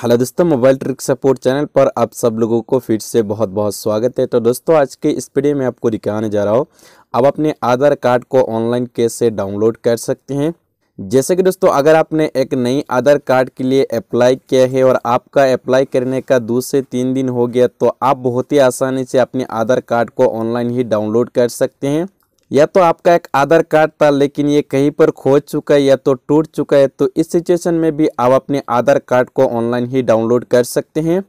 hello दोस्तों mobile trick support channel पर आप सब लोगों को फिर से बहुत बहुत स्वागत है तो दोस्तों आज के इस वीडियो में आपको दिखाने जा रहा हूँ आप अपने आधार कार्ड को ऑनलाइन कैसे डाउनलोड कर सकते हैं जैसे कि दोस्तों अगर आपने एक नई आधार कार्ड के लिए अप्लाई किया है और आपका अप्लाई करने का दो से तीन दिन हो गया तो आप बहुत ही आसानी से अपने आधार कार्ड को ऑनलाइन ही डाउनलोड कर सकते हैं या तो आपका एक आधार कार्ड था लेकिन ये कहीं पर खो चुका है या तो टूट चुका है तो इस सिचुएशन में भी आप अपने आधार कार्ड को ऑनलाइन ही डाउनलोड कर सकते हैं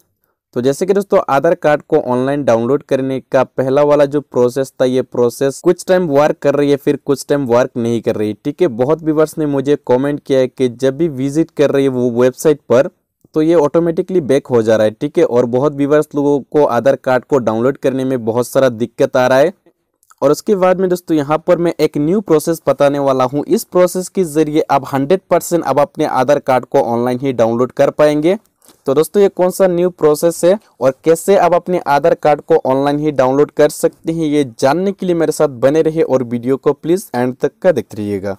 तो जैसे कि दोस्तों आधार कार्ड को ऑनलाइन डाउनलोड करने का पहला वाला जो प्रोसेस था ये प्रोसेस कुछ टाइम वर्क कर रही है फिर कुछ टाइम वर्क नहीं कर रही ठीक है बहुत व्यूवर्स ने मुझे कॉमेंट किया है कि जब भी विजिट कर रही है वो वेबसाइट पर तो ये ऑटोमेटिकली बैक हो जा रहा है ठीक है और बहुत व्यूवर्स लोगों को आधार कार्ड को डाउनलोड करने में बहुत सारा दिक्कत आ रहा है और उसके बाद में दोस्तों यहाँ पर मैं एक न्यू प्रोसेस बताने वाला हूँ इस प्रोसेस के जरिए आप 100 परसेंट अब अपने आधार कार्ड को ऑनलाइन ही डाउनलोड कर पाएंगे तो दोस्तों ये कौन सा न्यू प्रोसेस है और कैसे आप अपने आधार कार्ड को ऑनलाइन ही डाउनलोड कर सकते हैं ये जानने के लिए मेरे साथ बने रहे और वीडियो को प्लीज़ एंड तक का देख रहिएगा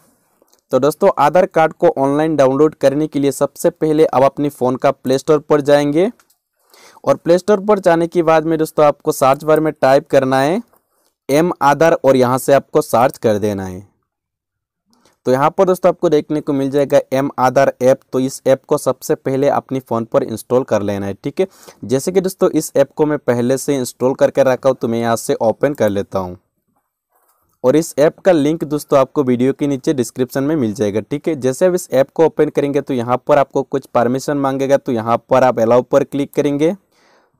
तो दोस्तों आधार कार्ड को ऑनलाइन डाउनलोड करने के लिए सबसे पहले आप अपने फ़ोन का प्ले स्टोर पर जाएंगे और प्ले स्टोर पर जाने के बाद में दोस्तों आपको सर्च बार में टाइप करना है एम आधार और यहाँ से आपको सर्च कर देना है तो यहाँ पर दोस्तों आपको देखने को मिल जाएगा एम आधार ऐप तो इस ऐप को सबसे पहले अपनी फ़ोन पर इंस्टॉल कर लेना है ठीक है जैसे कि दोस्तों इस ऐप को मैं पहले से इंस्टॉल करके रखा हूँ तो मैं यहाँ से ओपन कर लेता हूँ और इस ऐप का लिंक दोस्तों आपको वीडियो के नीचे डिस्क्रिप्शन में मिल जाएगा ठीक है जैसे आप इस ऐप को ओपन करेंगे तो यहाँ पर आपको कुछ परमिशन मांगेगा तो यहाँ पर आप अलाउ पर क्लिक करेंगे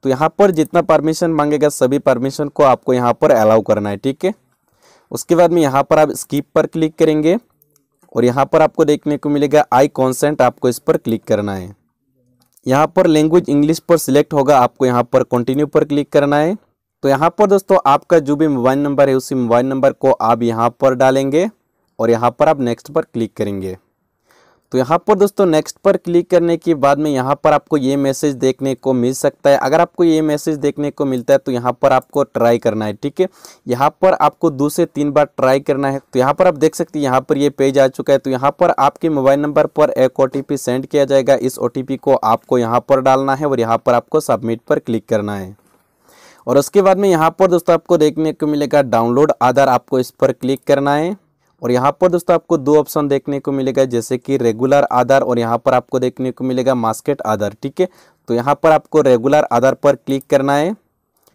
तो यहाँ पर जितना परमिशन मांगेगा सभी परमिशन को आपको यहाँ पर अलाउ करना है ठीक है उसके बाद में यहाँ पर आप स्कीप पर क्लिक करेंगे और यहाँ पर आपको देखने को मिलेगा आई कॉन्सेंट आपको इस पर क्लिक करना है यहाँ पर लैंग्वेज इंग्लिश पर सिलेक्ट होगा आपको यहाँ पर कंटिन्यू पर क्लिक करना है तो यहाँ पर दोस्तों आपका जो भी मोबाइल नंबर है उसी मोबाइल नंबर को आप यहाँ पर डालेंगे और यहाँ पर आप नेक्स्ट पर क्लिक करेंगे तो यहाँ पर दोस्तों नेक्स्ट पर क्लिक करने के बाद में यहाँ पर आपको ये मैसेज देखने को मिल सकता है अगर आपको ये मैसेज देखने को मिलता है तो यहाँ पर आपको ट्राई करना है ठीक है यहाँ पर आपको दो से तीन बार ट्राई करना है तो यहाँ पर आप देख सकते हैं यहाँ पर ये पेज आ चुका है तो यहाँ पर आपके मोबाइल नंबर पर एक ओ सेंड किया जाएगा इस ओ को आपको यहाँ पर डालना है और यहाँ पर आपको सबमिट पर क्लिक करना है और उसके बाद में यहाँ पर दोस्तों आपको देखने को मिलेगा डाउनलोड आधार आपको इस पर क्लिक करना है और यहाँ पर दोस्तों आपको दो ऑप्शन देखने को मिलेगा जैसे कि रेगुलर आधार और यहाँ पर आपको देखने को मिलेगा मास्केट आधार ठीक है तो यहाँ पर आपको रेगुलर आधार पर क्लिक करना है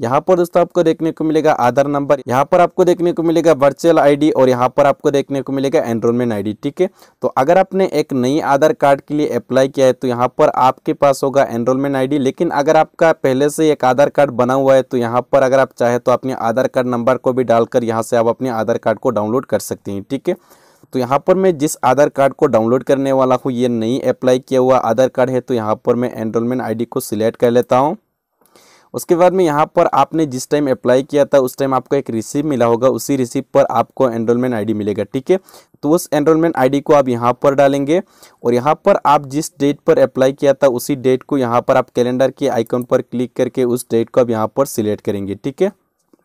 यहाँ पर दोस्तों आपको देखने को मिलेगा आधार नंबर यहाँ पर आपको देखने को मिलेगा वर्चुअल आईडी और यहाँ पर आपको देखने को मिलेगा एनरोलमेंट आईडी ठीक है तो अगर आपने एक नई आधार कार्ड के लिए अप्लाई किया है तो यहाँ पर आपके पास होगा एनरोलमेंट आईडी लेकिन अगर आपका पहले से एक आधार कार्ड बना हुआ है तो यहाँ पर अगर आप चाहे तो अपने आधार कार्ड नंबर को भी डालकर यहाँ से आप अपने आधार कार्ड को डाउनलोड कर सकते हैं ठीक है तो यहाँ पर मैं जिस आधार कार्ड को डाउनलोड करने वाला हूँ ये नई अप्लाई किया हुआ आधार कार्ड है तो यहाँ पर मैं एनरोलमेंट आईडी को सिलेक्ट कर लेता हूँ उसके बाद में यहाँ पर आपने जिस टाइम अप्लाई किया था उस टाइम आपको एक रिसिप्ट मिला होगा उसी रिसिप्ट पर आपको एनरोलमेंट आईडी मिलेगा ठीक है तो उस एनरोलमेंट आईडी को आप यहाँ पर डालेंगे और यहाँ पर आप जिस डेट पर अप्लाई किया था उसी डेट को यहाँ पर आप कैलेंडर के आइकन पर क्लिक करके उस डेट को आप यहाँ पर सिलेक्ट करेंगे ठीक है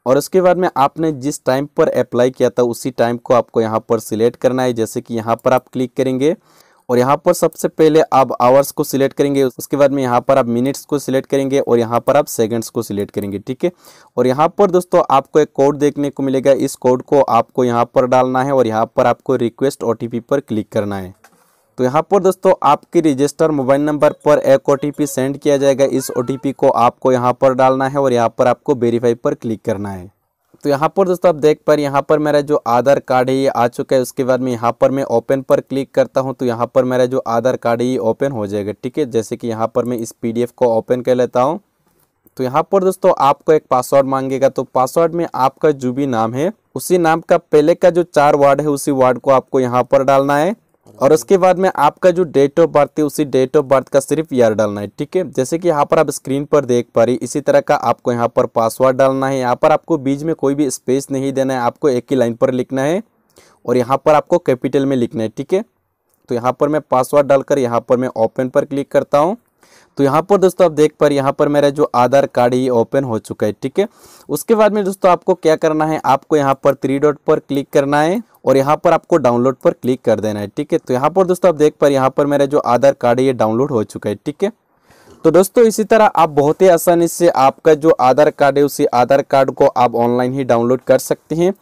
और उसके बाद में आपने जिस टाइम पर अप्लाई किया था उसी टाइम को आपको यहाँ पर सिलेक्ट करना है जैसे कि यहाँ पर आप क्लिक करेंगे और यहाँ पर सबसे पहले आप आवर्स को सिलेक्ट करेंगे उसके बाद में यहाँ पर आप मिनट्स को सिलेक्ट करेंगे और यहाँ पर आप सेकंड्स को सिलेक्ट करेंगे ठीक है और यहाँ पर दोस्तों आपको एक कोड देखने को मिलेगा इस कोड को आपको यहाँ पर डालना है और यहाँ पर आपको रिक्वेस्ट ओ पर क्लिक करना है तो यहाँ पर दोस्तों आपके रजिस्टर मोबाइल नंबर पर एक ओ सेंड किया जाएगा इस ओ को आपको यहाँ पर डालना है और यहाँ पर आपको वेरीफाई पर क्लिक करना है तो यहाँ पर दोस्तों आप देख पा रहे यहाँ पर मेरा जो आधार कार्ड है ये आ चुका है उसके बाद में यहाँ पर मैं ओपन पर क्लिक करता हूँ तो यहाँ पर मेरा जो आधार कार्ड है ये ओपन हो जाएगा ठीक है जैसे कि यहाँ पर मैं इस पी को ओपन कर लेता हूँ तो यहाँ पर दोस्तों आपको एक पासवर्ड मांगेगा तो पासवर्ड में आपका जो भी नाम है उसी नाम का पहले का जो चार वार्ड है उसी वार्ड को आपको यहाँ पर डालना है और उसके बाद में आपका जो डेट ऑफ बर्थ है उसी डेट ऑफ बर्थ का सिर्फ ईयर डालना है ठीक है जैसे कि यहाँ पर आप स्क्रीन पर देख पा रही इसी तरह का आपको यहाँ पर पासवर्ड डालना है यहाँ पर आपको बीच में कोई भी स्पेस नहीं देना है आपको एक ही लाइन पर लिखना है और यहाँ पर आपको कैपिटल में लिखना है ठीक है तो यहाँ पर मैं पासवर्ड डालकर यहाँ पर मैं ओपन पर क्लिक करता हूँ तो यहाँ पर दोस्तों आप देख पा रहे यहाँ पर मेरा जो आधार कार्ड ये ओपन हो चुका है ठीक है उसके बाद में दोस्तों आपको क्या करना है आपको यहाँ पर थ्री डॉट पर क्लिक करना है और यहाँ पर आपको डाउनलोड पर क्लिक कर देना है ठीक है तो यहाँ पर दोस्तों आप देख पा यहाँ पर मेरा जो आधार कार्ड है ये डाउनलोड हो चुका है ठीक है तो दोस्तों इसी तरह आप बहुत ही आसानी से आपका जो आधार कार्ड है उसी आधार कार्ड को आप ऑनलाइन ही डाउनलोड कर सकते हैं